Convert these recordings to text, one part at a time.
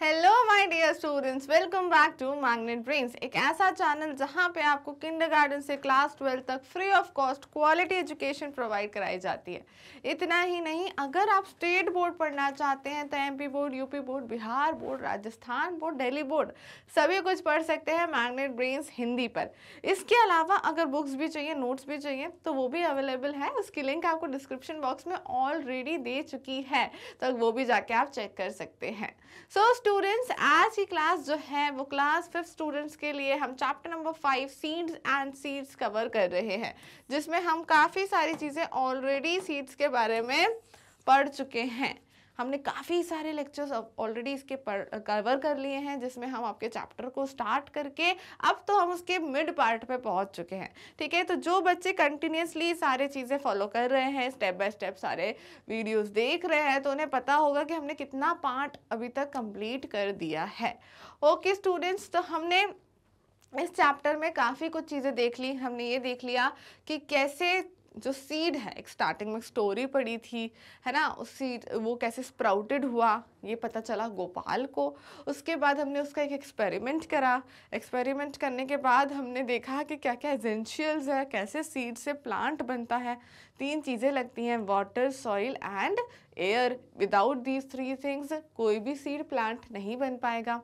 Hello hi dear students welcome back to Magnet Brains एक ऐसा channel जहां पे आपको किंडरगार्टन से क्लास ट्वेल्थ तक free of cost quality education provide कराई जाती है इतना ही नहीं अगर आप स्टेट बोर्ड पढ़ना चाहते हैं तो MP board UP board Bihar board Rajasthan board Delhi board सभी कुछ पढ़ सकते हैं मैगनेट ब्रेन्स हिंदी पर इसके अलावा अगर बुक्स भी चाहिए नोट्स भी चाहिए तो वो भी अवेलेबल है उसकी लिंक आपको डिस्क्रिप्शन बॉक्स में ऑलरेडी दे चुकी है तो वो भी जाके आप चेक कर सकते हैं सो so, स्टूडेंट्स आज की क्लास जो है वो क्लास फिफ्थ स्टूडेंट्स के लिए हम chapter number five seeds and seeds cover कर रहे हैं जिसमें हम काफ़ी सारी चीज़ें ऑलरेडी सीड्स के बारे में पढ़ चुके हैं हमने काफ़ी सारे लेक्चर्स ऑलरेडी इसके पढ़ कवर कर लिए हैं जिसमें हम आपके चैप्टर को स्टार्ट करके अब तो हम उसके मिड पार्ट पे पहुंच चुके हैं ठीक है तो जो बच्चे कंटिन्यूसली सारे चीज़ें फॉलो कर रहे हैं स्टेप बाय स्टेप सारे वीडियोस देख रहे हैं तो उन्हें पता होगा कि हमने कितना पार्ट अभी तक कंप्लीट कर दिया है ओके स्टूडेंट्स तो हमने इस चैप्टर में काफ़ी कुछ चीज़ें देख ली हमने ये देख लिया कि कैसे जो सीड है एक स्टार्टिंग में स्टोरी पड़ी थी है ना उस सीड वो कैसे स्प्राउटेड हुआ ये पता चला गोपाल को उसके बाद हमने उसका एक एक्सपेरिमेंट करा एक्सपेरिमेंट करने के बाद हमने देखा कि क्या क्या एजेंशियल्स है कैसे सीड से प्लांट बनता है तीन चीज़ें लगती हैं water soil and air without these three things कोई भी सीड प्लांट नहीं बन पाएगा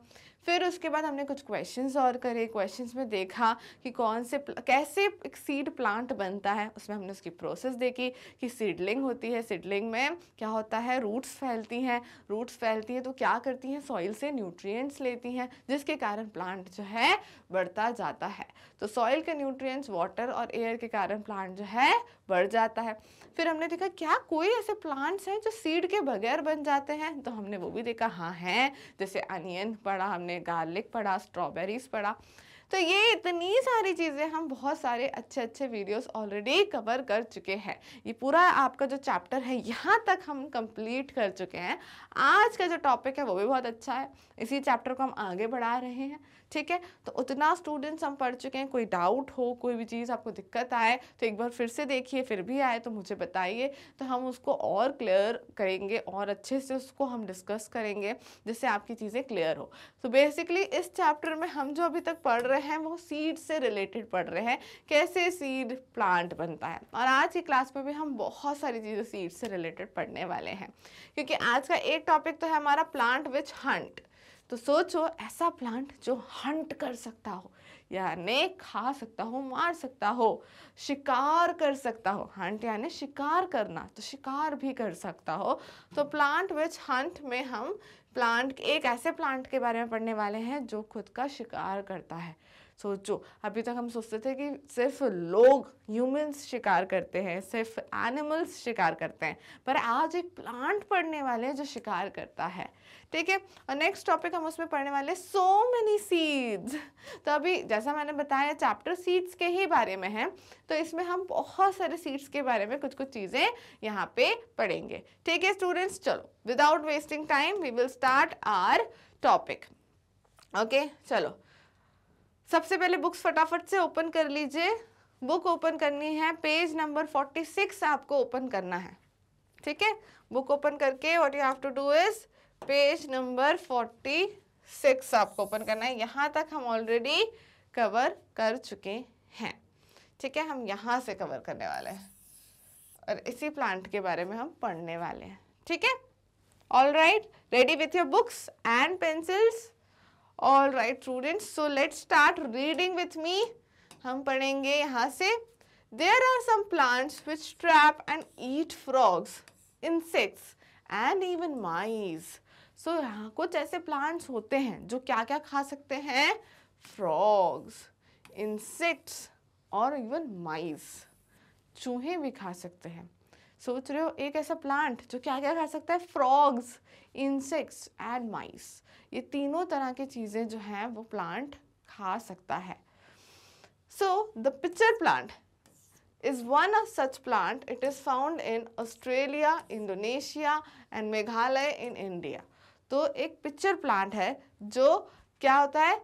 फिर उसके बाद हमने कुछ क्वेश्चंस और करे क्वेश्चंस में देखा कि कौन से कैसे एक सीड प्लांट बनता है उसमें हमने उसकी प्रोसेस देखी कि सीडलिंग होती है सीडलिंग में क्या होता है रूट्स फैलती हैं रूट्स फैलती हैं तो क्या करती हैं सॉइल से न्यूट्रिएंट्स लेती हैं जिसके कारण प्लांट जो है बढ़ता जाता है तो सॉइल के न्यूट्रियट्स वाटर और एयर के कारण प्लांट जो है बढ़ जाता है फिर हमने देखा क्या कोई ऐसे प्लांट्स हैं जो सीड के बगैर बन जाते हैं तो हमने वो भी देखा हाँ हैं जैसे अनियन पड़ा हमने गार्लिक पड़ा स्ट्रॉबेरीज पड़ा तो ये इतनी सारी चीज़ें हम बहुत सारे अच्छे अच्छे वीडियोस ऑलरेडी कवर कर चुके हैं ये पूरा आपका जो चैप्टर है यहाँ तक हम कंप्लीट कर चुके हैं आज का जो टॉपिक है वो भी बहुत अच्छा है इसी चैप्टर को हम आगे बढ़ा रहे हैं ठीक है तो उतना स्टूडेंट्स हम पढ़ चुके हैं कोई डाउट हो कोई भी चीज़ आपको दिक्कत आए तो एक बार फिर से देखिए फिर भी आए तो मुझे बताइए तो हम उसको और क्लियर करेंगे और अच्छे से उसको हम डिस्कस करेंगे जिससे आपकी चीज़ें क्लियर हो तो बेसिकली इस चैप्टर में हम जो अभी तक पढ़ रहे रहे हैं वो सीड से रिलेटेड पढ़ रहे हैं कैसे सीड प्लांट बनता है और आज की क्लास में भी हम बहुत सारी चीज़ें सीड से रिलेटेड पढ़ने वाले हैं क्योंकि आज का एक टॉपिक तो है हमारा प्लांट विच हंट तो सोचो ऐसा प्लांट जो हंट कर सकता हो यानी खा सकता हो मार सकता हो शिकार कर सकता हो हंट यानी शिकार करना तो शिकार भी कर सकता हो तो प्लांट विच हंट में हम प्लांट एक ऐसे प्लांट के बारे में पढ़ने वाले हैं जो खुद का शिकार करता है सोचो अभी तक हम सोचते थे कि सिर्फ लोग ह्यूमंस शिकार करते हैं सिर्फ एनिमल्स शिकार करते हैं पर आज एक प्लांट पढ़ने वाले हैं जो शिकार करता है ठीक है और नेक्स्ट टॉपिक हम उसमें पढ़ने वाले सो मेनी सीड्स तो अभी जैसा मैंने बताया चैप्टर सीड्स के ही बारे में है तो इसमें हम बहुत सारे सीड्स के बारे में कुछ कुछ चीज़ें यहाँ पे पढ़ेंगे ठीक है स्टूडेंट्स चलो without wasting time we will start our topic okay चलो सबसे पहले बुक्स फटाफट से ओपन कर लीजिए बुक ओपन करनी है पेज नंबर फोर्टी सिक्स आपको ओपन करना है ठीक है बुक ओपन करके what you have to do is page number forty six आपको ओपन करना है यहाँ तक हम ऑलरेडी कवर कर चुके हैं ठीक है हम यहाँ से कवर करने वाले हैं और इसी प्लांट के बारे में हम पढ़ने वाले हैं ठीक है all right ready with your books and pencils all right students so let start reading with me हम पढ़ेंगे यहाँ से there are some plants which trap and eat frogs insects and even mice so यहाँ कुछ ऐसे plants होते हैं जो क्या क्या खा सकते हैं फ्रॉग्स इंसेक्ट्स और इवन माइज चूहे भी खा सकते हैं सोच रहे हो एक ऐसा प्लांट जो क्या क्या खा सकता है फ्रॉग्स इंसेक्ट्स एंड माइस ये तीनों तरह की चीज़ें जो हैं वो प्लांट खा सकता है so the pitcher plant is one of such plant it is found in Australia Indonesia and Meghalaya in India तो एक पिक्चर प्लांट है जो क्या होता है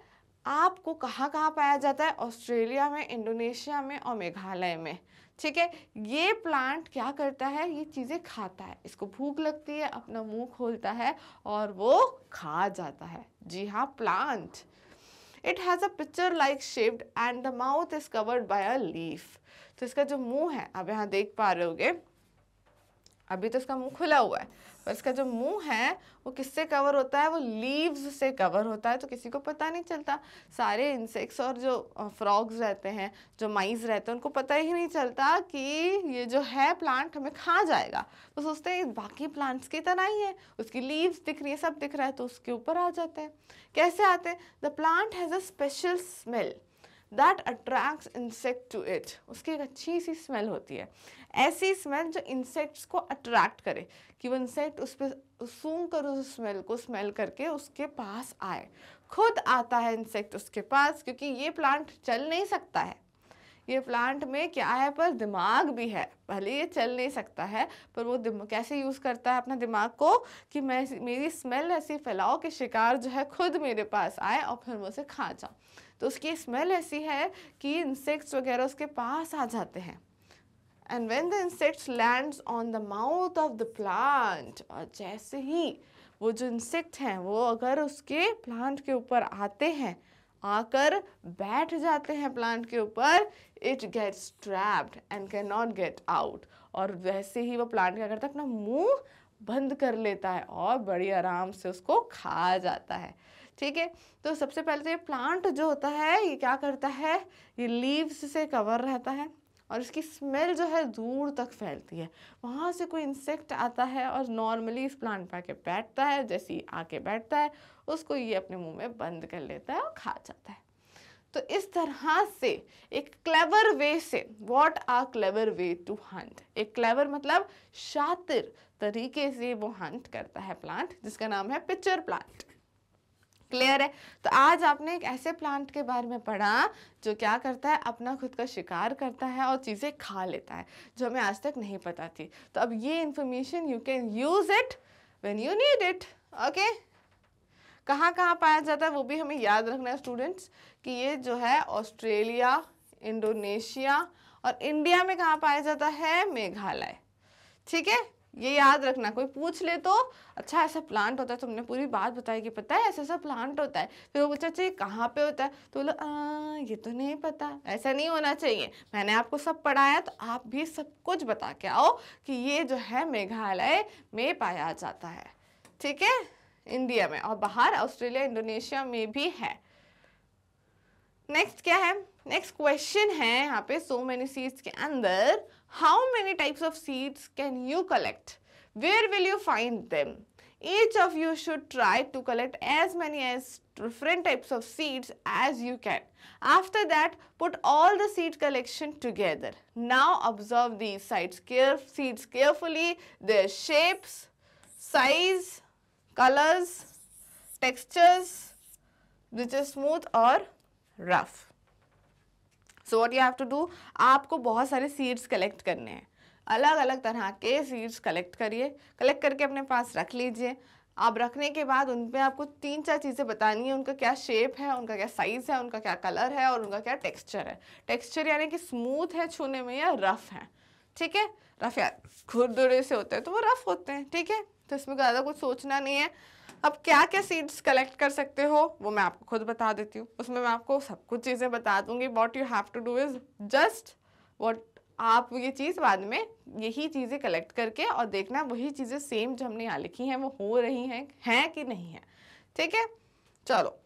आपको कहाँ कहाँ पाया जाता है ऑस्ट्रेलिया में इंडोनेशिया में और मेघालय में ठीक है ये प्लांट क्या करता है ये चीज़ें खाता है इसको भूख लगती है अपना मुंह खोलता है और वो खा जाता है जी हाँ plant it has a pitcher like shaped and the mouth is covered by a leaf तो इसका जो मुंह है आप यहाँ देख पा रहे होगे अभी तो इसका मुंह खुला हुआ है और इसका जो मुंह है वो किससे कवर होता है वो लीव्स से कवर होता है तो किसी को पता नहीं चलता सारे इंसेक्ट्स और जो फ्रॉग्स रहते हैं जो माइज रहते हैं उनको पता ही नहीं चलता कि ये जो है प्लांट हमें खा जाएगा तो सोचते हैं बाकी प्लांट्स की तरह ही है उसकी लीव्स दिख रही है सब दिख रहा है तो उसके ऊपर आ जाते हैं कैसे आते हैं the plant has a special smell that attracts insect to it उसकी एक अच्छी सी स्मेल होती है ऐसी स्मेल जो इंसेक्ट्स को अट्रैक्ट करे कि वो इंसेक्ट उस पर सूंघ कर उस स्मेल को स्मेल करके उसके पास आए खुद आता है इंसेक्ट उसके पास क्योंकि ये प्लांट चल नहीं सकता है ये प्लांट में क्या है पर दिमाग भी है भले ये चल नहीं सकता है पर वो कैसे यूज़ करता है अपना दिमाग को कि मैं मेरी स्मेल ऐसी फैलाओ कि शिकार जो है खुद मेरे पास आए और फिर मैं उसे खा जाऊँ तो उसकी स्मेल ऐसी है कि इंसेक्ट्स वगैरह उसके पास आ जाते हैं and when the insects land on the mouth of the plant और जैसे ही वो जो इंसेक्ट हैं वो अगर उसके प्लांट के ऊपर आते हैं आकर बैठ जाते हैं प्लांट के ऊपर it gets trapped and can not get out और वैसे ही वो प्लांट क्या करता है अपना मुंह बंद कर लेता है और बड़ी आराम से उसको खा जाता है ठीक है तो सबसे पहले तो ये प्लांट जो होता है ये क्या करता है ये लीव्स से कवर रहता है और इसकी स्मेल जो है दूर तक फैलती है वहाँ से कोई इंसेक्ट आता है और नॉर्मली इस प्लांट पर आके बैठता है जैसे ही आके बैठता है उसको ये अपने मुंह में बंद कर लेता है और खा जाता है तो इस तरह से एक क्लेवर वे से what are clever way to hunt एक क्लेवर मतलब शातिर तरीके से वो हंट करता है प्लांट जिसका नाम है पिक्चर प्लांट क्लियर है तो आज आपने एक ऐसे प्लांट के बारे में पढ़ा जो क्या करता है अपना खुद का शिकार करता है और चीज़ें खा लेता है जो हमें आज तक नहीं पता थी तो अब ये information you can use it when you need it okay कहाँ कहाँ पाया जाता है वो भी हमें याद रखना है स्टूडेंट्स कि ये जो है ऑस्ट्रेलिया इंडोनेशिया और इंडिया में कहाँ पाया जाता है मेघालय ठीक है ये याद रखना कोई पूछ ले तो अच्छा ऐसा प्लांट होता है तुमने पूरी बात बताई कि पता है ऐसा ऐसा प्लांट होता है फिर वो पूछा अच्छा, चाहिए कहाँ पे होता है तो बोलो ये तो नहीं पता ऐसा नहीं होना चाहिए मैंने आपको सब पढ़ाया तो आप भी सब कुछ बता के आओ कि ये जो है मेघालय में पाया जाता है ठीक है इंडिया में और बाहर ऑस्ट्रेलिया इंडोनेशिया में भी है नेक्स्ट क्या है नेक्स्ट क्वेश्चन है यहाँ पे सो मेनी सीड्स के अंदर how many types of seeds can you collect where will you find them each of you should try to collect as many as different types of seeds as you can after that put all the seed collection together now observe these sides care seeds carefully their shapes size colors textures which is smooth or rough so what you have to do आपको बहुत सारे seeds collect करने हैं अलग अलग तरह के seeds collect करिए कलेक्ट करके अपने पास रख लीजिए आप रखने के बाद उन पर आपको तीन चार चीज़ें बतानी है उनका क्या शेप है उनका क्या साइज़ है उनका क्या कलर है और उनका क्या टेक्सचर है टेक्सचर यानी कि स्मूथ है छूने में या रफ़ है ठीक है रफ़ या खुरदुरे से होते हैं तो वो रफ़ होते हैं ठीक है तो इसमें ज़्यादा कुछ सोचना नहीं है अब क्या क्या सीड्स कलेक्ट कर सकते हो वो मैं आपको खुद बता देती हूँ उसमें मैं आपको सब कुछ चीज़ें बता दूंगी what you have to do is just what आप ये चीज़ बाद में यही चीज़ें कलेक्ट करके और देखना वही चीज़ें सेम जो हमने यहाँ लिखी हैं वो हो रही हैं हैं कि नहीं है ठीक है चलो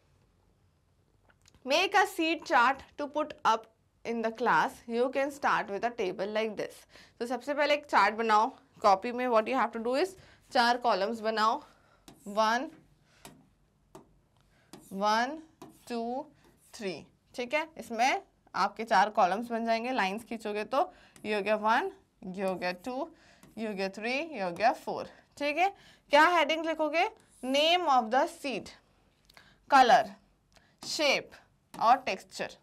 make a seed chart to put up in the class you can start with a table like this तो सबसे पहले एक चार्ट बनाओ कॉपी में what you have to do is चार कॉलम्स बनाओ वन वन टू थ्री ठीक है इसमें आपके चार कॉलम्स बन जाएंगे लाइंस खींचोगे तो ये हो गया वन ये हो गया टू ये हो गया थ्री ये हो गया फोर ठीक है क्या हेडिंग लिखोगे name of the seed colour shape और टेक्सचर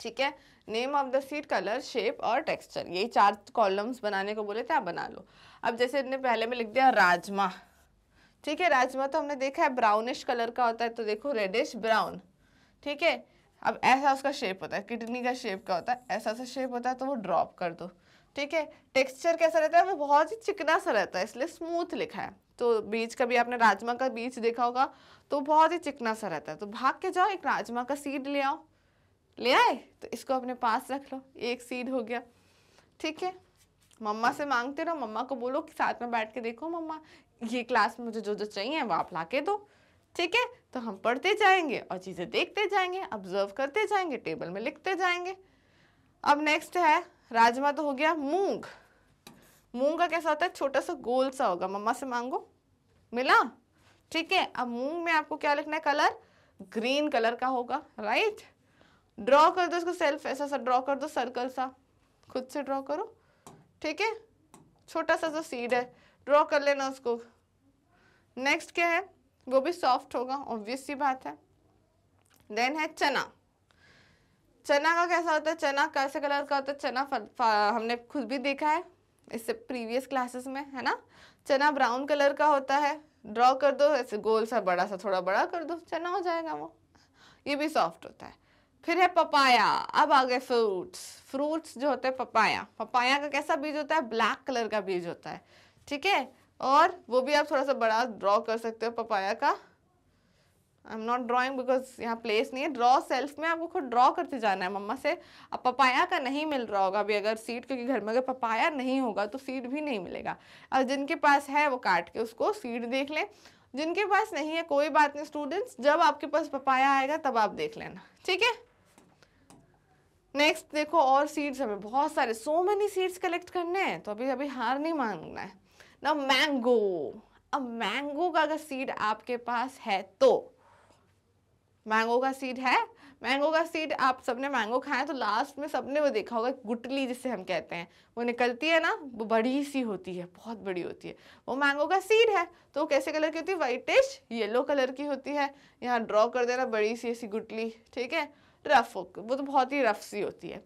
ठीक है name of the seed colour shape और टेक्सचर यही चार कॉलम्स बनाने को बोले थे आप बना लो अब जैसे हमने पहले में लिख दिया राजमा ठीक है राजमा तो हमने देखा है ब्राउनिश कलर का होता है तो देखो रेडिश ब्राउन ठीक है अब ऐसा उसका शेप होता है किडनी का शेप का होता है ऐसा सा शेप होता है तो वो ड्रॉप कर दो ठीक है टेक्सचर कैसा रहता है वो बहुत ही चिकना सा रहता है इसलिए स्मूथ लिखा है तो बीज का भी आपने राजमा का बीज देखा होगा तो बहुत ही चिकना सा रहता है तो भाग के जाओ एक राजमा का सीड ले आओ ले आए तो इसको अपने पास रख लो एक सीड हो गया ठीक है मम्मा से मांगते रहो मम्मा को बोलो कि साथ में बैठ के देखो मम्मा ये क्लास में मुझे जो जो चाहिए वो आप ला के दो ठीक है तो हम पढ़ते जाएंगे और चीज़ें देखते जाएंगे ऑब्जर्व करते जाएंगे टेबल में लिखते जाएंगे अब नेक्स्ट है राजमा तो हो गया मूंग मूंग का कैसा होता है छोटा सा गोल सा होगा मम्मा से मांगो मिला ठीक है अब मूंग में आपको क्या लिखना है कलर ग्रीन कलर का होगा राइट ड्रॉ कर दो इसको सेल्फ ऐसा सा ड्रॉ कर दो सर्कल सा खुद से ड्रॉ करो ठीक है छोटा सा जो सीड है ड्रॉ कर लेना उसको नेक्स्ट क्या है वो भी सॉफ्ट होगा ऑब्वियस सी बात है देन है चना चना का कैसा होता है चना कैसे कलर का होता है चना हमने खुद भी देखा है इससे प्रीवियस क्लासेस में है ना चना ब्राउन कलर का होता है ड्रॉ कर दो ऐसे गोल सा बड़ा सा थोड़ा बड़ा कर दो चना हो जाएगा वो ये भी सॉफ्ट होता है फिर है पपाया अब आ गए फ्रूट्स फ्रूट्स जो होते हैं पपाया पपाया का कैसा बीज होता है ब्लैक कलर का बीज होता है ठीक है और वो भी आप थोड़ा सा बड़ा ड्रॉ कर सकते हो पपाया का I am not drawing because यहाँ प्लेस नहीं है ड्रॉ सेल्फ में आपको खुद ड्रॉ करते जाना है मम्मा से अब पपाया का नहीं मिल रहा होगा अभी अगर सीड क्योंकि घर में अगर पपाया नहीं होगा तो सीड भी नहीं मिलेगा और जिनके पास है वो काट के उसको सीड देख लें जिनके पास नहीं है कोई बात नहीं स्टूडेंट्स जब आपके पास पपाया आएगा तब आप देख लेना ठीक है नेक्स्ट देखो और सीड्स हमें बहुत सारे सो मेनी सीड्स कलेक्ट करने हैं तो अभी अभी हार नहीं मांगना है ना मैंगो अब मैंगो का अगर सीड आपके पास है तो मैंगो का सीड है मैंगो का सीड आप सबने मैंगो खाया तो लास्ट में सबने वो देखा होगा गुटली जिसे हम कहते हैं वो निकलती है ना वो बड़ी सी होती है बहुत बड़ी होती है वो मैंगो का सीड है तो कैसे कलर की होती है वाइटिश येलो कलर की होती है यहाँ ड्रॉ कर देना बड़ी सी ऐसी गुटली ठीक है रफ हो वो तो बहुत ही रफ सी होती है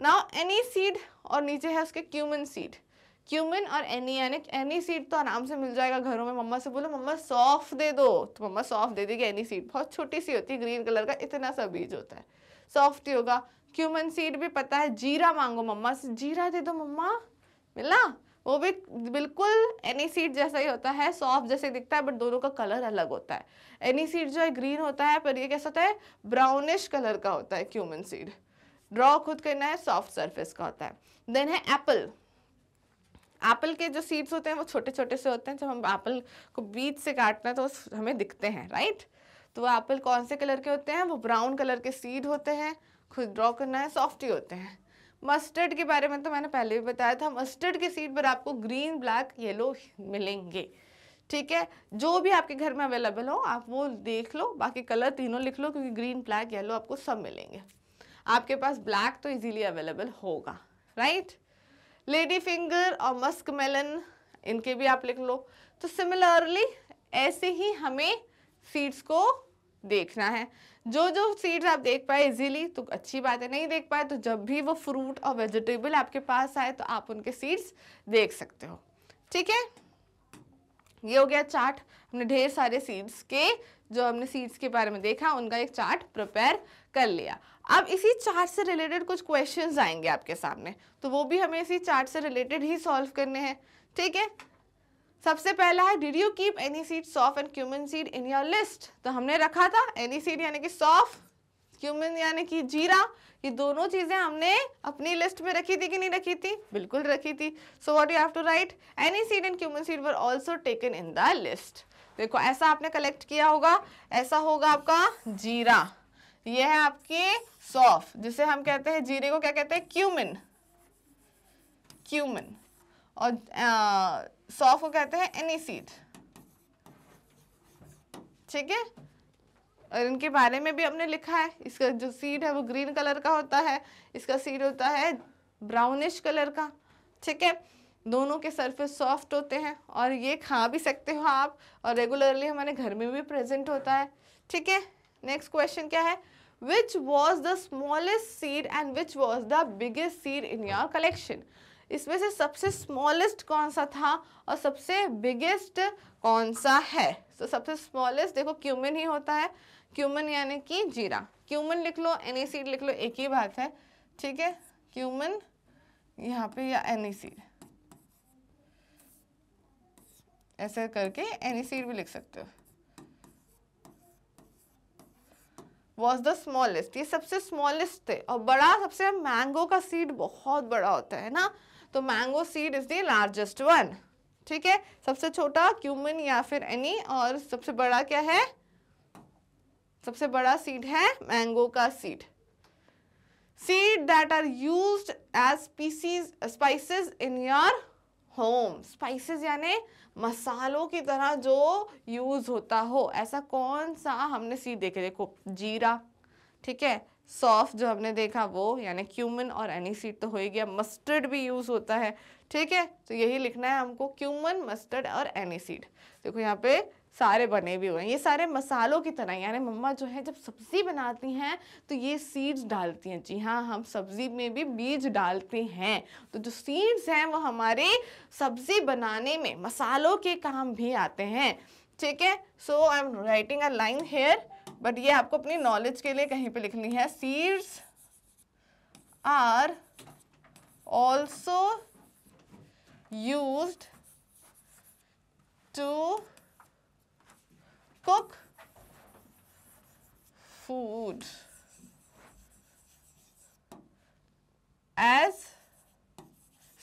नाउ एनी सीड और नीचे है उसके क्यूमन सीड क्यूमन और एनी यानी एनी सीड तो आराम से मिल जाएगा घरों में मम्मा से बोलो मम्मा सॉफ्ट दे दो तो मम्मा सॉफ्ट दे देगी एनी सीड बहुत छोटी सी होती है ग्रीन कलर का इतना सा बीज होता है सॉफ्ट ही होगा क्यूमन सीड भी पता है जीरा मांगो मम्मा से जीरा दे दो मम्मा मिला वो भी बिल्कुल एनी सीड जैसा ही होता है सॉफ्ट जैसे दिखता है बट दोनों का कलर अलग होता है एनी सीड जो है ग्रीन होता है पर ये कैसा होता है ब्राउनिश कलर का होता है क्यूमन सीड ड्रॉ खुद करना है सॉफ्ट सरफेस का होता है देन है एप्पल एप्पल के जो सीड्स होते हैं वो छोटे छोटे से होते हैं जब हम एप्पल को बीच से काटते हैं तो हमें दिखते हैं राइट तो वो एप्पल कौन से कलर के होते हैं वो ब्राउन कलर के सीड होते हैं खुद ड्रॉ करना है सॉफ्ट ही होते हैं मस्टर्ड के बारे में तो मैंने पहले भी बताया था मस्टर्ड के सीड पर आपको ग्रीन ब्लैक येलो मिलेंगे ठीक है जो भी आपके घर में अवेलेबल हो आप वो देख लो बाकी कलर तीनों लिख लो क्योंकि ग्रीन ब्लैक येलो आपको सब मिलेंगे आपके पास ब्लैक तो इजीली अवेलेबल होगा राइट लेडी फिंगर और मस्क मेलन इनके भी आप लिख लो तो सिमिलरली ऐसे ही हमें सीड्स को देखना है जो जो सीड्स आप देख पाए इजीली तो अच्छी बात है नहीं देख पाए तो जब भी वो फ्रूट और वेजिटेबल आपके पास आए तो आप उनके सीड्स देख सकते हो ठीक है ये हो गया चार्ट हमने ढेर सारे सीड्स के जो हमने सीड्स के बारे में देखा उनका एक चार्ट प्रिपेयर कर लिया अब इसी चार्ट से रिलेटेड कुछ क्वेश्चंस आएंगे आपके सामने तो वो भी हमें इसी चार्ट से रिलेटेड ही सॉल्व करने हैं ठीक है सबसे पहला है did you keep anise seed saunf and cumin seed in your list तो हमने रखा था एनी सीड यानी कि सॉफ क्यूमन यानी कि जीरा ये दोनों चीज़ें हमने अपनी लिस्ट में रखी थी कि नहीं रखी थी बिल्कुल रखी थी so what you have to write anise seed and cumin seed were also taken in the list देखो ऐसा आपने कलेक्ट किया होगा ऐसा होगा आपका जीरा ये है आपके सौफ जिसे हम कहते हैं जीरे को क्या कहते हैं क्यूमिन क्यूमिन और आ, सॉफ को कहते हैं एनिसीड ठीक है और इनके बारे में भी हमने लिखा है इसका जो सीड है वो ग्रीन कलर का होता है इसका सीड होता है ब्राउनिश कलर का ठीक है दोनों के सरफेस सॉफ्ट होते हैं और ये खा भी सकते हो आप और रेगुलरली हमारे घर में भी प्रेजेंट होता है ठीक है नेक्स्ट क्वेश्चन क्या है which was the smallest seed and which was the biggest seed in your collection इसमें से सबसे स्मॉलेस्ट कौन सा था और सबसे बिगेस्ट कौन सा है तो सबसे स्मॉलेस्ट देखो क्यूमिन ही होता है क्यूमन यानी कि जीरा क्यूमन लिख लो एनी सीड लिख लो एक ही बात है ठीक है क्यूमन यहाँ पे या एनी सीड ऐसे करके एनी सीड भी लिख सकते हो वॉज द स्मॉलेस्ट ये सबसे स्मॉलेस्ट थे और बड़ा सबसे मैंगो का सीड बहुत बड़ा होता है ना तो mango seed is the largest one ठीक है सबसे छोटा क्यूमिन या फिर एनी और सबसे बड़ा क्या है सबसे बड़ा सीड है मैंगो का seed seed that are use as species spices in your home spices यानी मसालों की तरह जो यूज़ होता हो ऐसा कौन सा हमने सीड देखे देखो जीरा ठीक है सॉफ्ट जो हमने देखा वो यानी क्यूमन और एनी सीड तो हो ही गया मस्टर्ड भी यूज़ होता है ठीक है तो यही लिखना है हमको क्यूमन मस्टर्ड और एनी सीड देखो यहाँ पे सारे बने भी हुए हैं ये सारे मसालों की तरह यानी मम्मा जो है जब सब्ज़ी बनाती हैं तो ये सीड्स डालती हैं जी हाँ हम सब्ज़ी में भी बीज डालते हैं तो जो सीड्स हैं वो हमारे सब्ज़ी बनाने में मसालों के काम भी आते हैं ठीक है so I am writing a line here but ये आपको अपनी नॉलेज के लिए कहीं पे लिखनी है seeds are also use to cook food as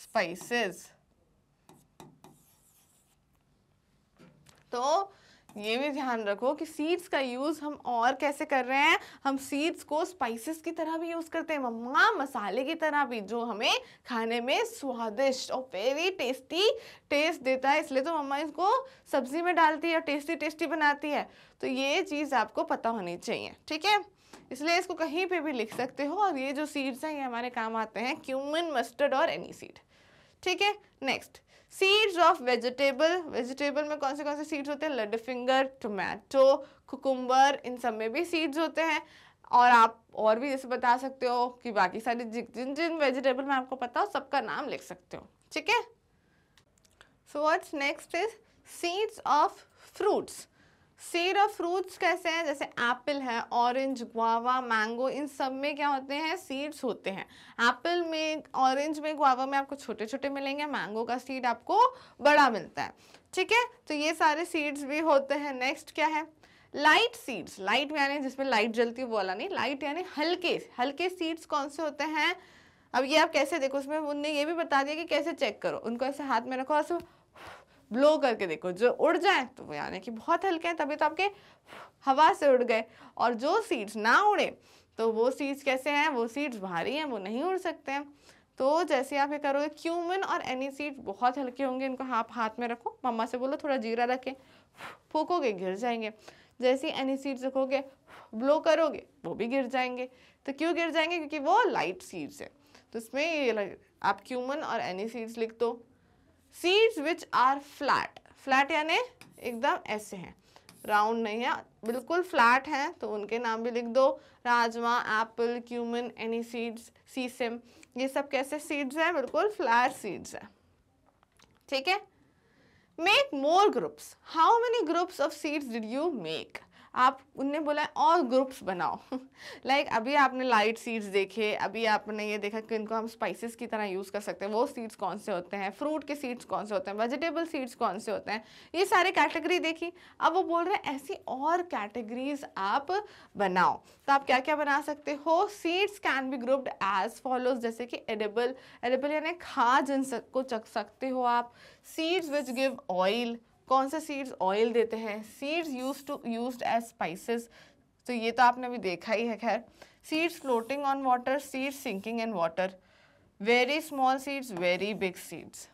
spices तो ये भी ध्यान रखो कि सीड्स का यूज़ हम और कैसे कर रहे हैं हम सीड्स को स्पाइसेस की तरह भी यूज़ करते हैं मम्मा मसाले की तरह भी जो हमें खाने में स्वादिष्ट और वेरी टेस्टी टेस्ट देता है इसलिए तो मम्मा इसको सब्जी में डालती है और टेस्टी टेस्टी बनाती है तो ये चीज़ आपको पता होनी चाहिए ठीक है इसलिए इसको कहीं पर भी लिख सकते हो और ये जो सीड्स हैं ये हमारे काम आते हैं क्यूमन मस्टर्ड और एनी सीड ठीक है next seeds of vegetable vegetable में कौन से कौन से सीड्स होते हैं लड फिंगर टोमेटो कुकुम्बर इन सब में भी सीड्स होते हैं और आप और भी जैसे बता सकते हो कि बाकी सारे जिन जिन वेजिटेबल में आपको पता हो सबका नाम लिख सकते हो ठीक है so what's next is seeds of fruits seed of fruits कैसे हैं जैसे एप्पल है ऑरेंज गुआवा मैंगो इन सब में क्या होते हैं सीड्स होते हैं एप्पल में ऑरेंज में गुआवा में आपको छोटे छोटे मिलेंगे मैंगो का सीड आपको बड़ा मिलता है ठीक है तो ये सारे सीड्स भी होते हैं नेक्स्ट क्या है लाइट सीड्स लाइट यानी जिसमें लाइट जलती है वो वाला नहीं लाइट यानी हल्के हल्के सीड्स कौन से होते हैं अब ये आप कैसे देखो उसमें उनने ये भी बता दिया कि कैसे चेक करो उनको ऐसे हाथ में रखो और ब्लो करके देखो जो उड़ जाए तो वो यानी कि बहुत हल्के हैं तभी तो आपके हवा से उड़ गए और जो सीड्स ना उड़े तो वो सीड्स कैसे हैं वो सीड्स भारी हैं वो नहीं उड़ सकते हैं तो जैसे आप ये करोगे क्यूमन और एनी सीड्स बहुत हल्के होंगे इनको आप हाथ में रखो मम्मा से बोलो थोड़ा जीरा रखें फूकोगे गिर जाएंगे जैसे एनी सीड्स रखोगे ब्लो करोगे वो भी गिर जाएंगे तो क्यों गिर जाएंगे क्योंकि वो लाइट सीड्स है तो इसमें ये आप क्यूमन और एनी सीड्स लिख दो seeds which are flat flat यानी एकदम ऐसे हैं राउंड नहीं है बिल्कुल फ्लैट हैं तो उनके नाम भी लिख दो rajma apple cumin aniseeds sesame ये सब कैसे सीड्स हैं बिल्कुल फ्लैट सीड्स हैं ठीक है make more groups how many groups of seeds did you make आप उनने बोला और ग्रुप्स बनाओ लाइक like, अभी आपने लाइट सीड्स देखे अभी आपने ये देखा कि इनको हम स्पाइसेस की तरह यूज़ कर सकते हैं वो सीड्स कौन से होते हैं फ्रूट के सीड्स कौन से होते हैं वेजिटेबल सीड्स कौन से होते हैं ये सारे कैटेगरी देखी अब वो बोल रहे हैं ऐसी और कैटेगरीज आप बनाओ तो आप क्या क्या बना सकते हो seeds can be grouped as follows जैसे कि एडेबल एडेबल यानी खा जिन को चख सकते हो आप सीड्स विच गिव ऑयल कौन से सीड्स ऑयल देते हैं seeds use to use as spices तो ये तो आपने भी देखा ही है खैर seeds floating on water seeds sinking in water very small seeds very big seeds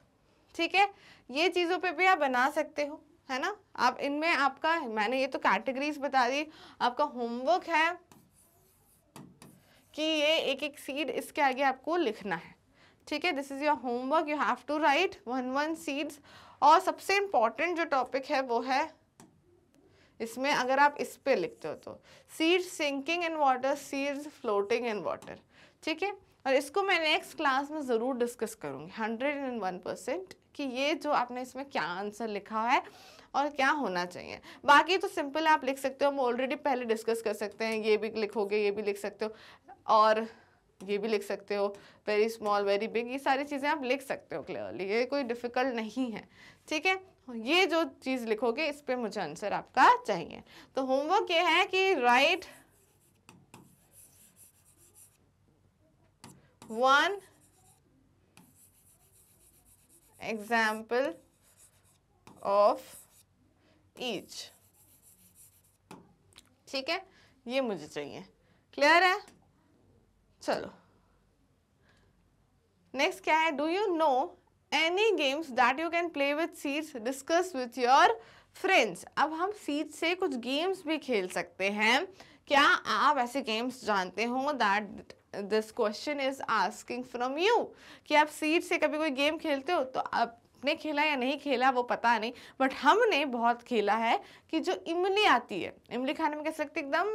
ठीक है ये चीज़ों पे भी आप बना सकते हो है ना आप इनमें आपका मैंने ये तो कैटेगरीज बता दी आपका होमवर्क है कि ये एक एक सीड इसके आगे आपको लिखना है ठीक है this is your homework you have to write one one seeds और सबसे इम्पॉर्टेंट जो टॉपिक है वो है इसमें अगर आप इस पर लिखते हो तो seed sinking in water seeds floating in water ठीक है और इसको मैं नेक्स्ट क्लास में ज़रूर डिस्कस करूँगी हंड्रेड एंड वन परसेंट कि ये जो आपने इसमें क्या आंसर लिखा है और क्या होना चाहिए बाकी तो सिंपल आप लिख सकते हो हम ऑलरेडी पहले डिस्कस कर सकते हैं ये भी लिखोगे ये भी लिख सकते हो और ये भी लिख सकते हो वेरी स्मॉल वेरी बिग ये सारी चीज़ें आप लिख सकते हो क्लियरली ये कोई डिफ़िकल्ट नहीं है ठीक है ये जो चीज़ लिखोगे इस पर मुझे आंसर आपका चाहिए तो होमवर्क ये है कि write one example of each ठीक है ये मुझे चाहिए क्लियर है चलो नेक्स्ट क्या है do you know any games that you can play with seeds discuss with your friends अब हम सीट से कुछ गेम्स भी खेल सकते हैं क्या आप ऐसे गेम्स जानते हो that this question is asking from you कि आप सीट से कभी कोई गेम खेलते हो तो आप ने खेला या नहीं खेला वो पता नहीं बट हमने बहुत खेला है कि जो इमली आती है इमली खाने में कह सकते एकदम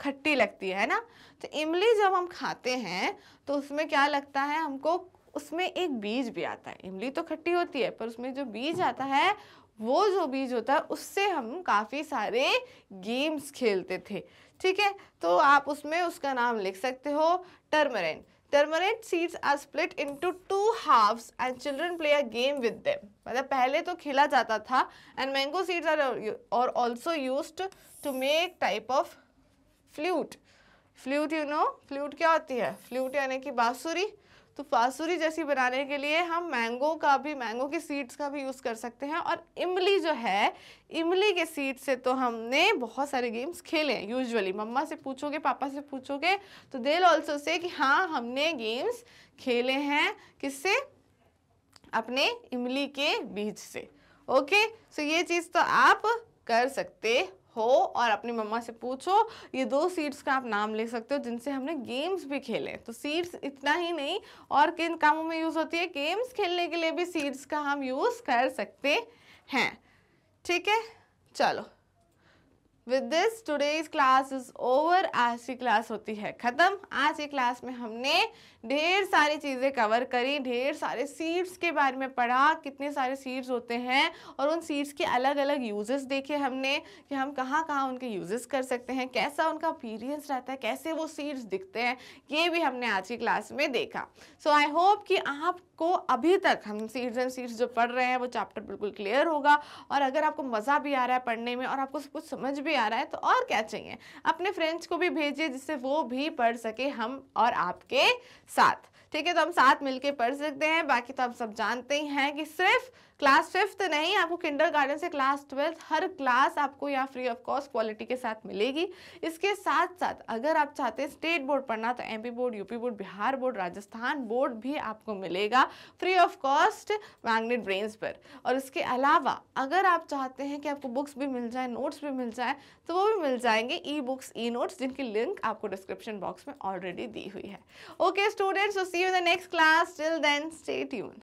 खट्टी लगती है ना तो इमली जब हम खाते हैं तो उसमें क्या लगता है हमको उसमें एक बीज भी आता है इमली तो खट्टी होती है पर उसमें जो बीज आता है वो जो बीज होता है उससे हम काफ़ी सारे गेम्स खेलते थे ठीक है तो आप उसमें उसका नाम लिख सकते हो tamarind tamarind seeds are split into two halves and children play a game with them मतलब पहले तो खेला जाता था एंड मैंगो सीड्स आर और also use to make type of flute flute you know flute क्या होती है फ्लूट यानी कि बाँसुरी तो बाँसुरी जैसी बनाने के लिए हम मैंगो का भी मैंगो के सीड्स का भी यूज़ कर सकते हैं और इमली जो है इमली के सीड से तो हमने बहुत सारे गेम्स खेले हैं यूजुअली मम्मा से पूछोगे पापा से पूछोगे तो देल ऑल्सो से कि हाँ हमने गेम्स खेले हैं किससे अपने इमली के बीज से ओके सो so ये चीज़ तो आप कर सकते हो और अपनी मम्मा से पूछो ये दो सीड्स का आप नाम ले सकते हो जिनसे हमने गेम्स भी खेले तो सीड्स इतना ही नहीं और किन कामों में यूज़ होती है गेम्स खेलने के लिए भी सीड्स का हम यूज़ कर सकते हैं ठीक है चलो with this today's class is over आज की क्लास होती है ख़त्म आज की क्लास में हमने ढेर सारी चीज़ें कवर करी ढेर सारे सीड्स के बारे में पढ़ा कितने सारे सीड्स होते हैं और उन सीड्स के अलग अलग यूजेस देखे हमने कि हम कहाँ कहाँ उनके यूजेस कर सकते हैं कैसा उनका अपीरियंस रहता है कैसे वो सीड्स दिखते हैं ये भी हमने आज की क्लास में देखा सो आई होप कि आपको अभी तक हम सीड्स एंड सीड्स जो पढ़ रहे हैं वो चैप्टर बिल्कुल क्लियर होगा और अगर आपको मज़ा भी आ रहा है पढ़ने में और आपको कुछ समझ भी आ रहा है तो और क्या चाहिए अपने फ्रेंड्स को भी भेजिए जिससे वो भी पढ़ सके हम और आपके सात ठीक है तो हम सात मिलके पढ़ सकते हैं बाकी तो आप सब जानते ही हैं कि सिर्फ क्लास फिफ्थ तो नहीं आपको किंडर गार्डन से क्लास ट्वेल्थ हर क्लास आपको यहाँ फ्री ऑफ कॉस्ट क्वालिटी के साथ मिलेगी इसके साथ साथ अगर आप चाहते हैं स्टेट बोर्ड पढ़ना तो MP board UP board Bihar board Rajasthan board भी आपको मिलेगा free of cost Magnet Brains पर और इसके अलावा अगर आप चाहते हैं कि आपको बुक्स भी मिल जाए नोट्स भी मिल जाए तो वो भी मिल जाएंगे ई बुक्स ई नोट्स जिनकी लिंक आपको डिस्क्रिप्शन बॉक्स में ऑलरेडी दी हुई है okay students see you the next class till then stay यून